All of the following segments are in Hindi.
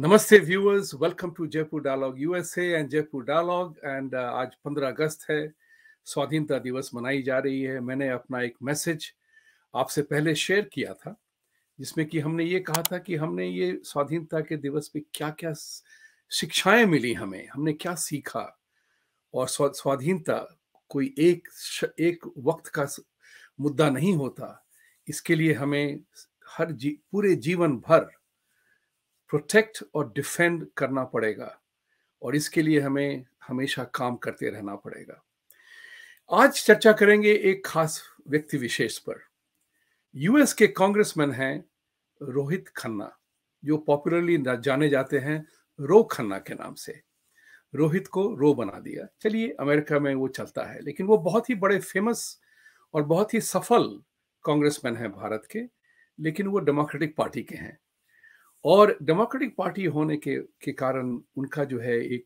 नमस्ते viewers welcome to Jaipur dialogue USA and Jaipur dialogue and आज 15 अगस्त है स्वाधीनता दिवस मनाई जा रही है मैंने अपना एक मैसेज आपसे पहले शेयर किया था जिसमें कि हमने ये कहा था कि हमने ये स्वाधीनता के दिवस पे क्या क्या शिक्षाएं मिली हमें हमने क्या सीखा और स्वाधीनता कोई एक एक वक्त का मुद्दा नहीं होता इसके लिए हमें हर जी पूरे जीवन भर प्रोटेक्ट और डिफेंड करना पड़ेगा और इसके लिए हमें हमेशा काम करते रहना पड़ेगा आज चर्चा करेंगे एक खास व्यक्ति विशेष पर यूएस के कांग्रेसमैन हैं रोहित खन्ना जो पॉपुलरली जाने जाते हैं रो खन्ना के नाम से रोहित को रो बना दिया चलिए अमेरिका में वो चलता है लेकिन वो बहुत ही बड़े फेमस और बहुत ही सफल कांग्रेसमैन हैं भारत के लेकिन वो डेमोक्रेटिक पार्टी के हैं और डेमोक्रेटिक पार्टी होने के के कारण उनका जो है एक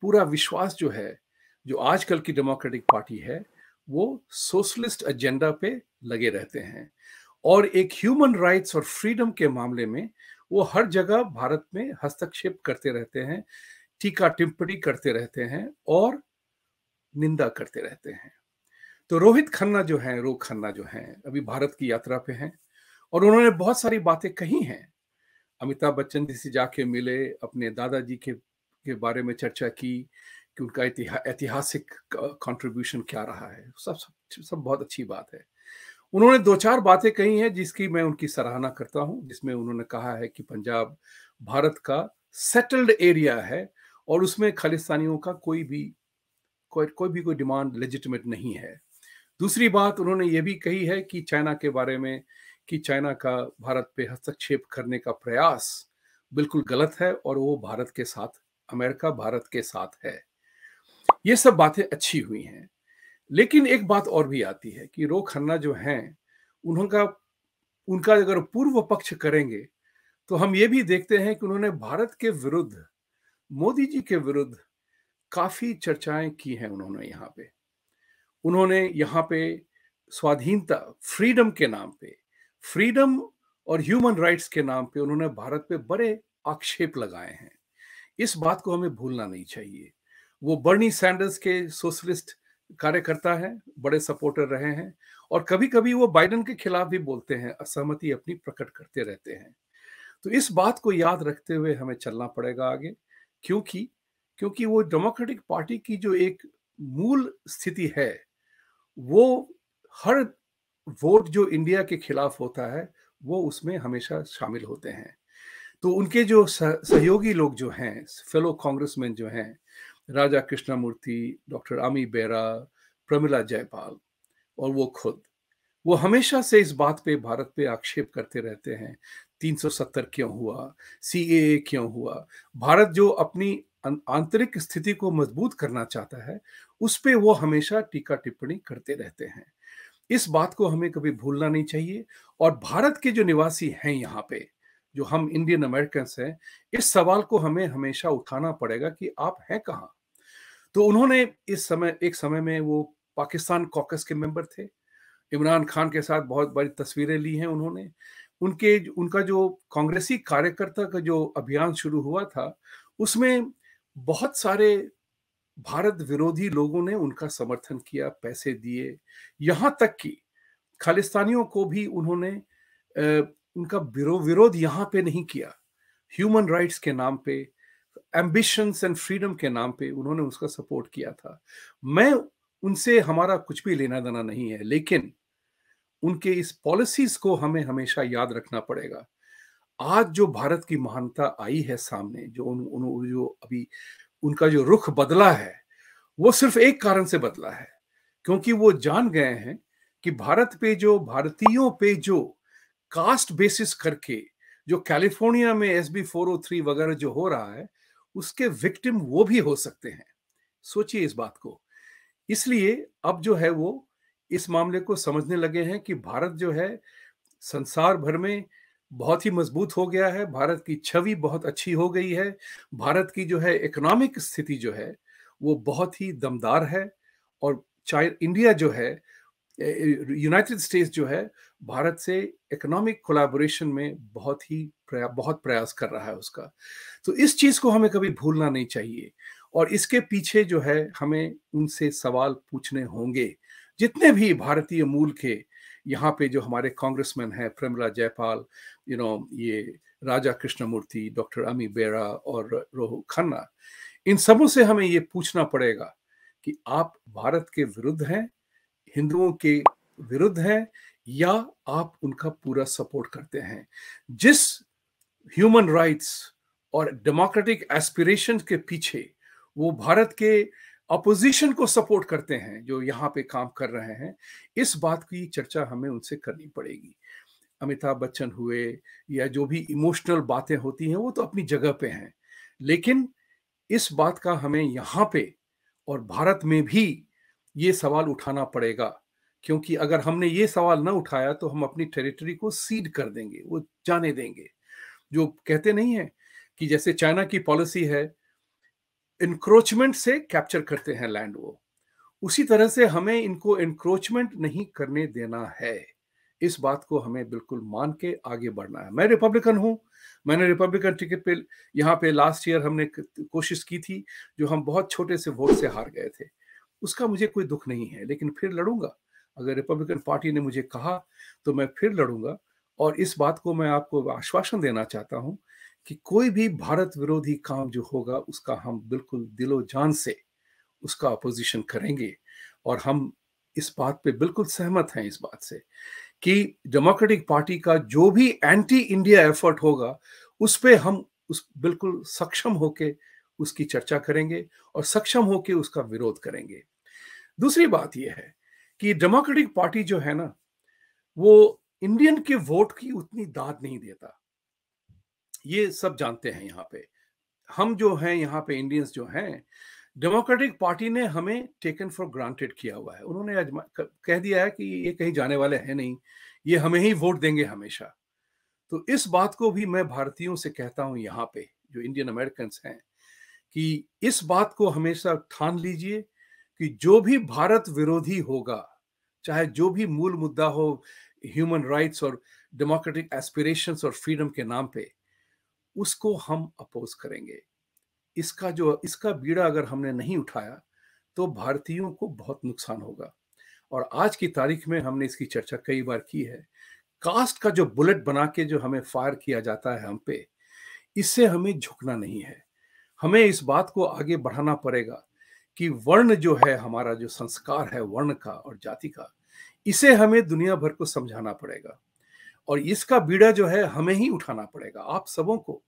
पूरा विश्वास जो है जो आजकल की डेमोक्रेटिक पार्टी है वो सोशलिस्ट एजेंडा पे लगे रहते हैं और एक ह्यूमन राइट्स और फ्रीडम के मामले में वो हर जगह भारत में हस्तक्षेप करते रहते हैं टीका टिप्पणी करते रहते हैं और निंदा करते रहते हैं तो रोहित खन्ना जो हैं रोह खन्ना जो हैं अभी भारत की यात्रा पे हैं और उन्होंने बहुत सारी बातें कही हैं अमिताभ बच्चन जी से जाके मिले अपने दादाजी के के बारे में चर्चा की कि उनका ऐतिहासिक कंट्रीब्यूशन क्या रहा है सब सब सब बहुत अच्छी बात है उन्होंने दो चार बातें कही हैं जिसकी मैं उनकी सराहना करता हूं जिसमें उन्होंने कहा है कि पंजाब भारत का सेटल्ड एरिया है और उसमें खालिस्तानियों का कोई भी कोई कोई भी कोई डिमांड लेजिटमेट नहीं है दूसरी बात उन्होंने ये भी कही है कि चाइना के बारे में कि चाइना का भारत पे हस्तक्षेप करने का प्रयास बिल्कुल गलत है और वो भारत के साथ अमेरिका भारत के साथ है ये सब बातें अच्छी हुई हैं लेकिन एक बात और भी आती है कि रो खन्ना जो हैं उनका उनका अगर पूर्व पक्ष करेंगे तो हम ये भी देखते हैं कि उन्होंने भारत के विरुद्ध मोदी जी के विरुद्ध काफी चर्चाएं की हैं उन्होंने यहाँ पे उन्होंने यहाँ पे स्वाधीनता फ्रीडम के नाम पे फ्रीडम और ह्यूमन राइट्स के नाम पे उन्होंने भारत पे बड़े आक्षेप लगाए हैं इस बात को हमें भूलना नहीं चाहिए वो बर्नी सैंडर्स के सोशलिस्ट कार्यकर्ता हैं बड़े सपोर्टर रहे हैं और कभी कभी वो बाइडन के खिलाफ भी बोलते हैं असहमति अपनी प्रकट करते रहते हैं तो इस बात को याद रखते हुए हमें चलना पड़ेगा आगे क्योंकि क्योंकि वो डेमोक्रेटिक पार्टी की जो एक मूल स्थिति है वो हर वोट जो इंडिया के खिलाफ होता है वो उसमें हमेशा शामिल होते हैं तो उनके जो सह, सहयोगी लोग जो हैं फेलो कांग्रेसमैन जो हैं राजा कृष्णामूर्ति डॉक्टर आमी बेरा प्रमिला जयपाल और वो खुद वो हमेशा से इस बात पे भारत पे आक्षेप करते रहते हैं 370 क्यों हुआ सी क्यों हुआ भारत जो अपनी अं, आंतरिक स्थिति को मजबूत करना चाहता है उस पर वो हमेशा टीका टिप्पणी करते रहते हैं इस बात को हमें कभी भूलना नहीं चाहिए और भारत के जो निवासी हैं यहाँ पे जो हम इंडियन अमेरिकन हैं इस सवाल को हमें हमेशा उठाना पड़ेगा कि आप हैं कहाँ तो उन्होंने इस समय एक समय में वो पाकिस्तान कॉकस के मेंबर थे इमरान खान के साथ बहुत बड़ी तस्वीरें ली हैं उन्होंने उनके उनका जो कांग्रेसी कार्यकर्ता का जो अभियान शुरू हुआ था उसमें बहुत सारे भारत विरोधी लोगों ने उनका समर्थन किया पैसे दिए यहाँ तक कि खालिस्तानियों को भी उन्होंने उनका विरोध यहाँ पे नहीं किया ह्यूमन राइट्स के नाम पे एम्बिशंस एंड फ्रीडम के नाम पे उन्होंने उसका सपोर्ट किया था मैं उनसे हमारा कुछ भी लेना देना नहीं है लेकिन उनके इस पॉलिसीज को हमें हमेशा याद रखना पड़ेगा आज जो भारत की महानता आई है सामने जो उन, उन जो अभी उनका जो रुख बदला है वो सिर्फ एक कारण से बदला है क्योंकि वो जान गए हैं कि भारत पे जो भारतीयों पे जो कास्ट बेसिस करके जो कैलिफोर्निया में एस बी फोर थ्री वगैरह जो हो रहा है उसके विक्टिम वो भी हो सकते हैं सोचिए इस बात को इसलिए अब जो है वो इस मामले को समझने लगे हैं कि भारत जो है संसार भर में बहुत ही मजबूत हो गया है भारत की छवि बहुत अच्छी हो गई है भारत की जो है इकोनॉमिक स्थिति जो है वो बहुत ही दमदार है और चाइना इंडिया जो है यूनाइटेड स्टेट्स जो है भारत से इकोनॉमिक कोलैबोरेशन में बहुत ही प्रया, बहुत प्रयास कर रहा है उसका तो इस चीज़ को हमें कभी भूलना नहीं चाहिए और इसके पीछे जो है हमें उनसे सवाल पूछने होंगे जितने भी भारतीय मूल के यहाँ पे जो हमारे कांग्रेसमैन हैं प्रमला जयपाल यू नो ये राजा कृष्णमूर्ति डॉक्टर अमी बेरा और रोहू खन्ना इन सबों से हमें ये पूछना पड़ेगा कि आप भारत के विरुद्ध हैं हिंदुओं के विरुद्ध हैं या आप उनका पूरा सपोर्ट करते हैं जिस ह्यूमन राइट्स और डेमोक्रेटिक एस्पिरेशन के पीछे वो भारत के अपोजिशन को सपोर्ट करते हैं जो यहाँ पे काम कर रहे हैं इस बात की चर्चा हमें उनसे करनी पड़ेगी अमिताभ बच्चन हुए या जो भी इमोशनल बातें होती हैं वो तो अपनी जगह पे हैं लेकिन इस बात का हमें यहाँ पे और भारत में भी ये सवाल उठाना पड़ेगा क्योंकि अगर हमने ये सवाल ना उठाया तो हम अपनी टेरिटरी को सीड कर देंगे वो जाने देंगे जो कहते नहीं है कि जैसे चाइना की पॉलिसी है इंक्रोचमेंट से कैप्चर करते हैं लैंड वो उसी तरह से हमें इनको इंक्रोचमेंट नहीं करने देना है इस बात को हमें बिल्कुल मान के आगे बढ़ना है मैं रिपब्लिकन हूं मैंने रिपब्लिकन टिकट पे यहाँ पे लास्ट ईयर हमने कोशिश की थी जो हम बहुत छोटे से वोट से हार गए थे उसका मुझे कोई दुख नहीं है लेकिन फिर लड़ूंगा अगर रिपब्लिकन पार्टी ने मुझे कहा तो मैं फिर लड़ूंगा और इस बात को मैं आपको आश्वासन देना चाहता हूँ कि कोई भी भारत विरोधी काम जो होगा उसका हम बिल्कुल दिलो जान से उसका अपोजिशन करेंगे और हम इस बात पे बिल्कुल सहमत हैं इस बात से कि डेमोक्रेटिक पार्टी का जो भी एंटी इंडिया एफर्ट होगा उस पर हम उस बिल्कुल सक्षम होके उसकी चर्चा करेंगे और सक्षम होके उसका विरोध करेंगे दूसरी बात यह है कि डेमोक्रेटिक पार्टी जो है ना वो इंडियन के वोट की उतनी दाद नहीं देता ये सब जानते हैं यहाँ पे हम जो हैं यहाँ पे इंडियंस जो हैं डेमोक्रेटिक पार्टी ने हमें टेकन फॉर ग्रांटेड किया हुआ है उन्होंने कह दिया है कि ये कहीं जाने वाले हैं नहीं ये हमें ही वोट देंगे हमेशा तो इस बात को भी मैं भारतीयों से कहता हूँ यहाँ पे जो इंडियन अमेरिकन हैं कि इस बात को हमेशा ठान लीजिए कि जो भी भारत विरोधी होगा चाहे जो भी मूल मुद्दा हो ह्यूमन राइट्स और डेमोक्रेटिक एस्पिरेशंस और फ्रीडम के नाम पे उसको हम अपोज करेंगे इसका जो इसका बीड़ा अगर हमने नहीं उठाया तो भारतीयों को बहुत नुकसान होगा और आज की तारीख में हमने इसकी चर्चा कई बार की है कास्ट का जो बुलेट बना के जो हमें फायर किया जाता है हम पे इससे हमें झुकना नहीं है हमें इस बात को आगे बढ़ाना पड़ेगा कि वर्ण जो है हमारा जो संस्कार है वर्ण का और जाति का इसे हमें दुनिया भर को समझाना पड़ेगा और इसका बीड़ा जो है हमें ही उठाना पड़ेगा आप सबों को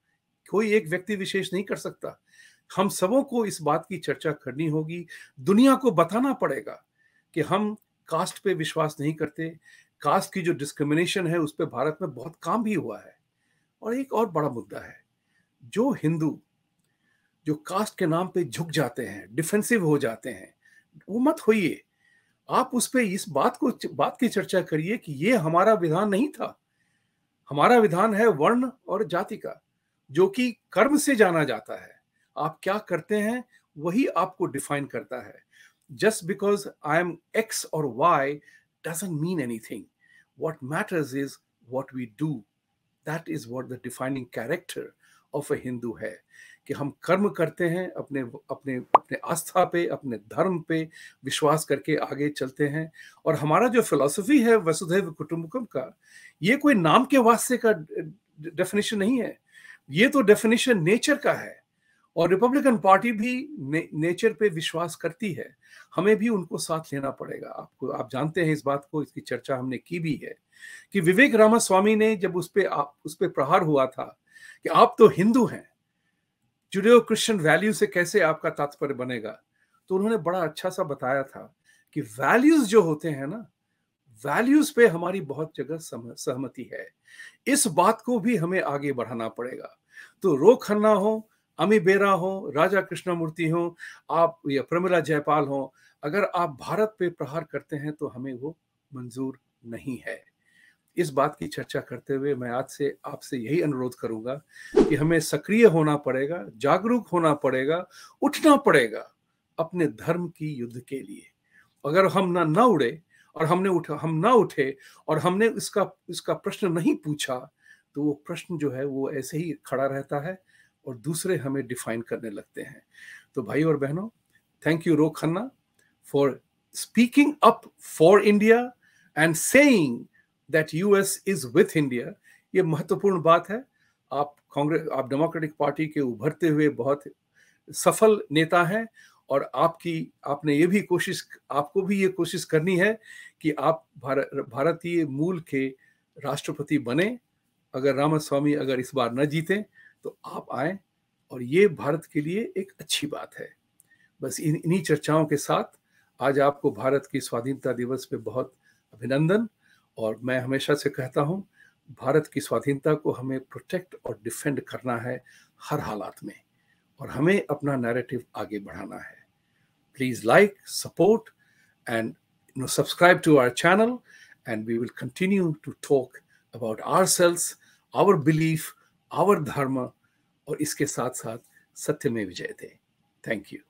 कोई एक व्यक्ति विशेष नहीं कर सकता हम सबों को इस बात की चर्चा करनी होगी दुनिया को बताना पड़ेगा कि हम कास्ट पे विश्वास नहीं करते कास्ट की जो डिस्क्रिमिनेशन है उस पर भारत में बहुत काम भी हुआ है और एक और बड़ा मुद्दा है जो हिंदू जो कास्ट के नाम पे झुक जाते हैं डिफेंसिव हो जाते हैं वो मत होइए आप उस पर इस बात को बात की चर्चा करिए कि ये हमारा विधान नहीं था हमारा विधान है वर्ण और जाति का जो कि कर्म से जाना जाता है आप क्या करते हैं वही आपको डिफाइन करता है just because I am X और Y doesn't mean thing what matters is what we do that is what the defining character of a Hindu है कि हम कर्म करते हैं अपने अपने अपने आस्था पे अपने धर्म पे विश्वास करके आगे चलते हैं और हमारा जो फिलॉसफी है वसुधैव कुटुम्बकम का ये कोई नाम के वास्ते का डेफिनेशन नहीं है ये तो डेफिनेशन नेचर का है और रिपब्लिकन पार्टी भी ने, नेचर पे विश्वास करती है हमें भी उनको साथ लेना पड़ेगा आपको आप जानते हैं इस बात को इसकी चर्चा हमने की भी है कि विवेक रामास्वामी ने जब उस पर आप उस पर प्रहार हुआ था कि आप तो हिंदू हैं जुडियो क्रिश्चियन वैल्यू से कैसे आपका तात्पर्य बनेगा तो उन्होंने बड़ा अच्छा सा बताया था कि वैल्यूज जो होते हैं ना वैल्यूज पे हमारी बहुत जगह सहमति है इस बात को भी हमें आगे बढ़ाना पड़ेगा तो रो खन्ना हो अमी बेरा हो राजा मूर्ति हो आप या प्रमिला जयपाल हो अगर आप भारत पे प्रहार करते हैं तो हमें वो मंजूर नहीं है इस बात की चर्चा करते हुए मैं आज से आपसे यही अनुरोध करूंगा कि हमें सक्रिय होना पड़ेगा जागरूक होना पड़ेगा उठना पड़ेगा अपने धर्म की युद्ध के लिए अगर हम ना ना उड़े और हमने उठा हम ना उठे और हमने इसका इसका प्रश्न नहीं पूछा तो वो प्रश्न जो है वो ऐसे ही खड़ा रहता है और दूसरे हमें डिफाइन करने लगते हैं तो भाई और बहनों thank you Ro Khanna for speaking up for India and saying that US is with India ये महत्वपूर्ण बात है आप कांग्रेस आप डेमोक्रेटिक पार्टी के उभरते हुए बहुत सफल नेता हैं और आपकी आपने ये भी कोशिश आपको भी ये कोशिश करनी है कि आप भार, भारतीय मूल के राष्ट्रपति बने अगर रामास्वामी अगर इस बार न जीते तो आप आए और ये भारत के लिए एक अच्छी बात है बस इन इन्हीं चर्चाओं के साथ आज आपको भारत की स्वाधीनता दिवस पे बहुत अभिनंदन और मैं हमेशा से कहता हूँ भारत की स्वाधीनता को हमें प्रोटेक्ट और डिफेंड करना है हर हालात में और हमें अपना नैरेटिव आगे बढ़ाना है please like support and no subscribe to to channel and we will continue to talk about ourselves our belief our dharma और इसके साथ साथ सत्य में विजय थे थैंक यू